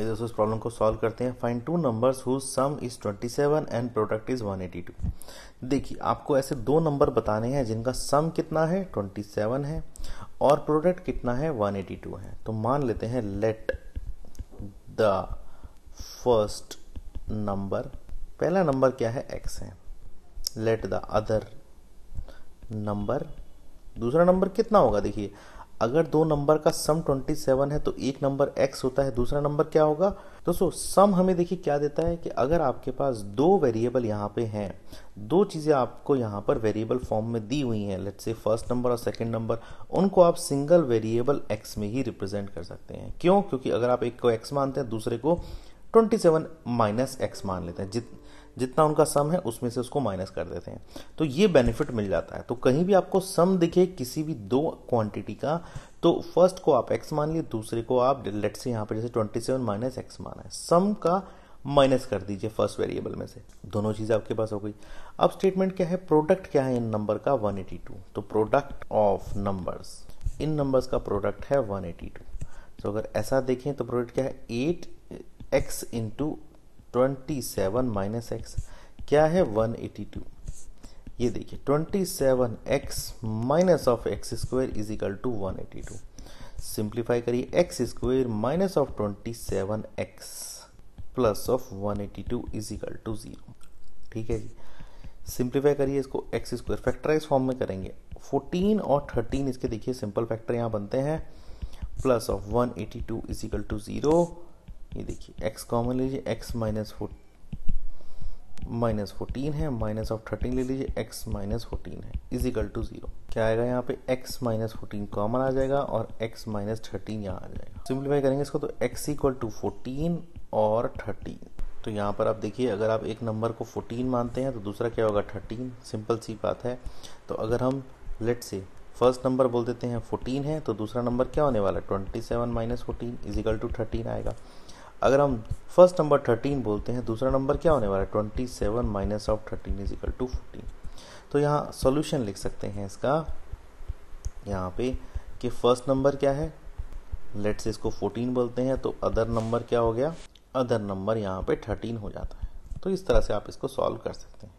आइए दोस्तों इस प्रॉब्लम को सॉल्व करते हैं find two numbers whose sum is 27 and product is 182 देखिए आपको ऐसे दो नंबर बताने हैं जिनका सम कितना है 27 है और प्रोडक्ट कितना है 182 है तो मान लेते हैं लेट द फर्स्ट नंबर पहला नंबर क्या है x है लेट द अदर नंबर दूसरा नंबर कितना होगा देखिए अगर दो नंबर का सम 27 है तो एक नंबर x होता है दूसरा नंबर क्या होगा दोस्तों सम हमें देखिए क्या देता है कि अगर आपके पास दो वेरिएबल यहाँ पे हैं दो चीज़ें आपको यहाँ पर वेरिएबल फॉर्म में दी हुई हैं लेट्स से फर्स्ट नंबर और सेकंड नंबर उनको आप सिंगल वेरिएबल x में ही रिप्रेजेंट कर सकते हैं क्यों क्योंकि अगर आप एक को x मानते हैं दूसरे को 27 सेवन माइनस एक्स मान लेते हैं जित जितना उनका सम है उसमें से उसको माइनस कर देते हैं तो ये बेनिफिट मिल जाता है तो कहीं भी आपको सम दिखे किसी भी दो क्वांटिटी का तो फर्स्ट को आप एक्स मान लिए दूसरे को आप लेट से यहाँ पर जैसे ट्वेंटी सेवन माइनस एक्स माना है सम का माइनस कर दीजिए फर्स्ट वेरिएबल में से दोनों चीज़ें आपके पास हो गई अब स्टेटमेंट क्या है प्रोडक्ट क्या है इन नंबर का 182 तो प्रोडक्ट ऑफ नंबर्स इन नंबर्स का प्रोडक्ट है 182 तो अगर ऐसा देखें तो प्रोडक्ट क्या है at x into twenty seven minus x क्या है वन एटी टू ये देखिए twenty seven x minus of x square is equal to one eighty two simplify करिए x square minus of twenty seven x plus of one eighty two is equal to zero ठीक है जी simplify करिए इसको x square factorise form में करेंगे fourteen और thirteen इसके देखिए सिंपल फैक्टर यहाँ बनते हैं plus of one eighty two is equal to zero ये देखिए x कॉमन लीजिए x minus four minus fourteen है माइनस ऑफ थर्टीन ले लीजिए x माइनस फोर्टीन है इज इक्वल टू जीरो क्या आएगा यहाँ पे x माइनस फोर्टीन कॉमन आ जाएगा और x माइनस थर्टीन यहाँ आ जाएगा सिंप्लीफाई करेंगे इसको तो x इक्वल टू फोर्टीन और थर्टीन तो यहाँ पर आप देखिए अगर आप एक नंबर को फोर्टीन मानते हैं तो दूसरा क्या होगा थर्टीन सिंपल सी बात है तो अगर हम लेट से फर्स्ट नंबर बोल देते हैं फोर्टीन है तो दूसरा नंबर क्या होने वाला है twenty seven minus fourteen is equal to thirteen आएगा अगर हम फर्स्ट नंबर थर्टीन बोलते हैं दूसरा नंबर क्या होने वाला है twenty seven minus of thirteen is equal to fourteen तो यहाँ सॉल्यूशन लिख सकते हैं इसका यहाँ पे कि फर्स्ट नंबर क्या है लेट्स इसको फोर्टीन बोलते हैं तो अदर नंबर क्या हो गया अदर नंबर यहाँ पे थर्टीन हो जाता है तो इस तरह से आप इसको सॉल्व कर सकते हैं